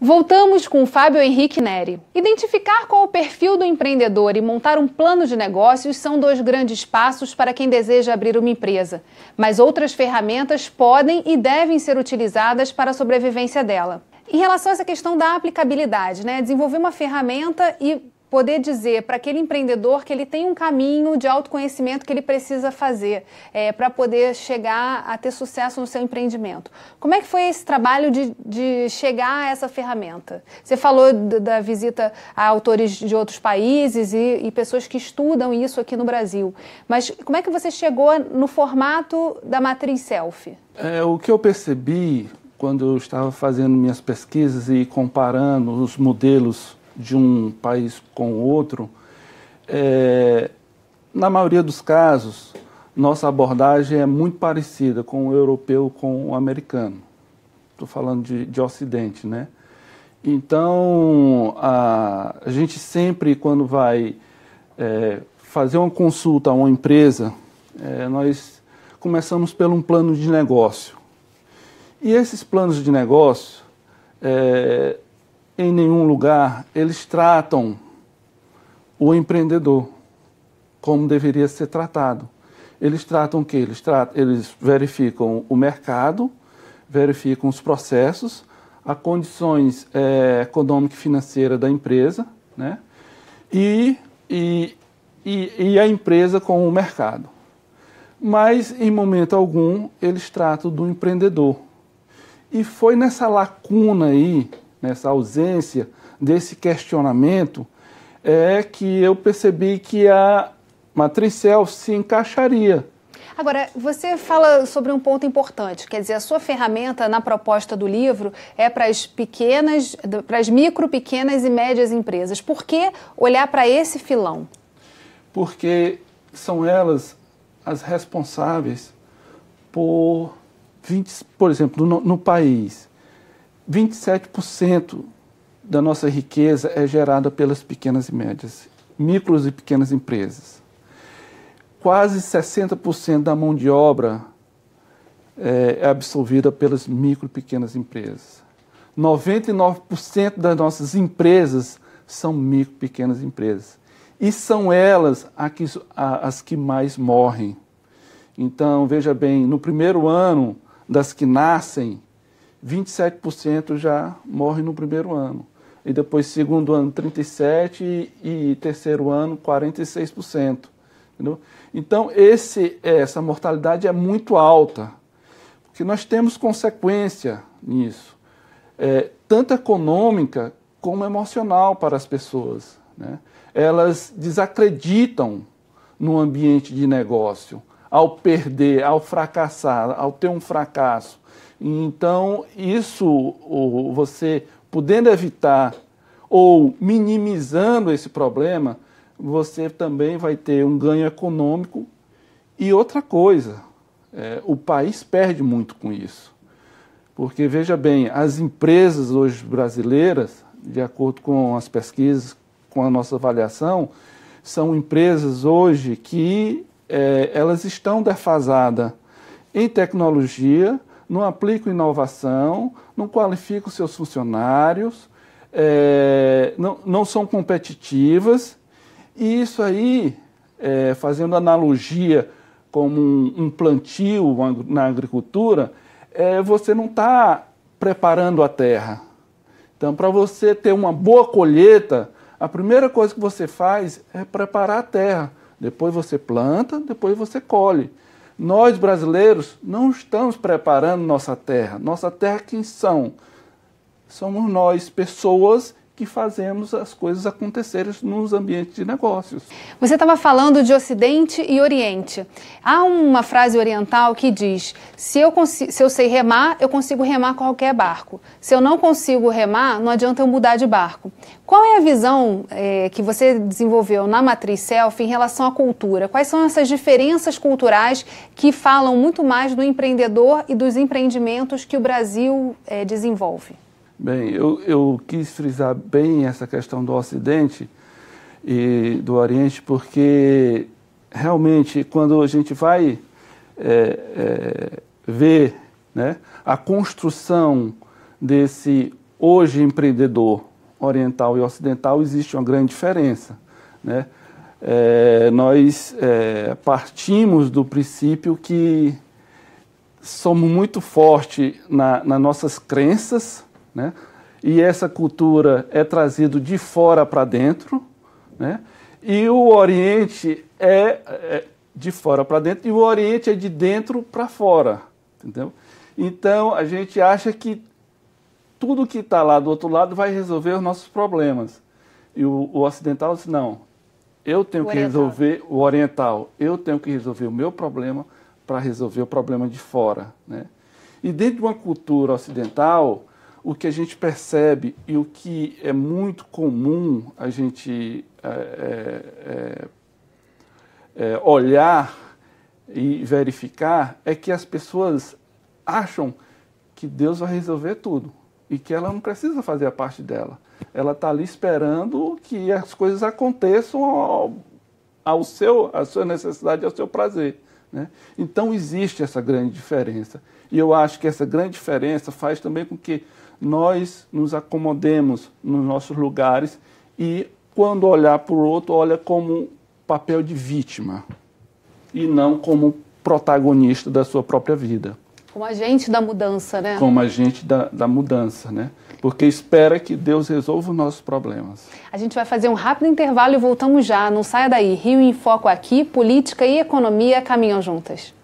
Voltamos com o Fábio Henrique Neri. Identificar qual o perfil do empreendedor e montar um plano de negócios são dois grandes passos para quem deseja abrir uma empresa, mas outras ferramentas podem e devem ser utilizadas para a sobrevivência dela. Em relação a essa questão da aplicabilidade, né? Desenvolver uma ferramenta e poder dizer para aquele empreendedor que ele tem um caminho de autoconhecimento que ele precisa fazer é, para poder chegar a ter sucesso no seu empreendimento. Como é que foi esse trabalho de, de chegar a essa ferramenta? Você falou da visita a autores de outros países e, e pessoas que estudam isso aqui no Brasil, mas como é que você chegou no formato da matriz selfie? É, o que eu percebi quando eu estava fazendo minhas pesquisas e comparando os modelos de um país com o outro, é, na maioria dos casos, nossa abordagem é muito parecida com o europeu com o americano. Estou falando de, de Ocidente, né? Então, a, a gente sempre, quando vai é, fazer uma consulta a uma empresa, é, nós começamos pelo um plano de negócio. E esses planos de negócio, é, em nenhum lugar eles tratam o empreendedor como deveria ser tratado. Eles tratam o que? Eles, tratam, eles verificam o mercado, verificam os processos, as condições é, econômica e financeira da empresa, né? E, e, e, e, a empresa com o mercado. Mas, em momento algum, eles tratam do empreendedor. E foi nessa lacuna aí nessa ausência desse questionamento, é que eu percebi que a self se encaixaria. Agora, você fala sobre um ponto importante, quer dizer, a sua ferramenta na proposta do livro é para as pequenas, para as micro, pequenas e médias empresas. Por que olhar para esse filão? Porque são elas as responsáveis por 20, por exemplo, no, no país, 27% da nossa riqueza é gerada pelas pequenas e médias, micros e pequenas empresas. Quase 60% da mão de obra é, é, absorvida pelas micro e pequenas empresas. 99% das nossas empresas são micro e pequenas empresas. E são elas as que mais morrem. Então, veja bem, no primeiro ano das que nascem, 27% já morre no primeiro ano. E depois, segundo ano, 37% e terceiro ano, 46%. Entendeu? Então, esse, é, essa mortalidade é muito alta, porque nós temos consequência nisso, é, tanto econômica como emocional para as pessoas. Né? Elas desacreditam no ambiente de negócio, ao perder, ao fracassar, ao ter um fracasso. Então, isso você podendo evitar ou minimizando esse problema, você também vai ter um ganho econômico. E outra coisa, é, o país perde muito com isso. Porque, veja bem, as empresas hoje brasileiras, de acordo com as pesquisas, com a nossa avaliação, são empresas hoje que é, elas estão defasadas em tecnologia, não aplicam inovação, não qualificam seus funcionários, é, não, não são competitivas. E isso aí, é, fazendo analogia como um, um plantio na agricultura, é, você não está preparando a terra. Então, para você ter uma boa colheita, a primeira coisa que você faz é preparar a terra. Depois você planta, depois você colhe. Nós brasileiros não estamos preparando nossa terra. Nossa terra quem são? Somos nós, pessoas que fazemos as coisas acontecerem nos ambientes de negócios. Você estava falando de Ocidente e Oriente. Há uma frase oriental que diz: se eu, se eu sei remar, eu consigo remar qualquer barco. Se eu não consigo remar, não adianta eu mudar de barco. Qual é a visão é, que você desenvolveu na Matriz Self em relação à cultura? Quais são essas diferenças culturais que falam muito mais do empreendedor e dos empreendimentos que o Brasil é, desenvolve? Bem, eu, eu quis frisar bem essa questão do Ocidente e do Oriente, porque realmente quando a gente vai é, é, ver né, a construção desse hoje empreendedor oriental e ocidental, existe uma grande diferença. Né? É, nós é, partimos do princípio que somos muito fortes na, nas nossas crenças, né? e essa cultura é trazida de fora para dentro, né? e o Oriente é, é de fora para dentro, e o Oriente é de dentro para fora. Entendeu? Então a gente acha que tudo que está lá do outro lado vai resolver os nossos problemas. E o, o ocidental diz: não, eu tenho o que oriental. resolver o oriental, eu tenho que resolver o meu problema para resolver o problema de fora. Né? E dentro de uma cultura ocidental, o que a gente percebe e o que é muito comum a gente é, é, é, é, olhar e verificar é que as pessoas acham que Deus vai resolver tudo e que ela não precisa fazer a parte dela. Ela está ali esperando que as coisas aconteçam ao, ao seu, à sua necessidade, ao seu prazer. Né? Então existe essa grande diferença. E eu acho que essa grande diferença faz também com que nós nos acomodemos nos nossos lugares e, quando olhar para o outro, olha como papel de vítima e não como protagonista da sua própria vida. Como agente da mudança, né? Como agente da, da mudança, né? Porque espera que Deus resolva os nossos problemas. A gente vai fazer um rápido intervalo e voltamos já. Não saia daí. Rio em Foco aqui, política e economia caminham juntas.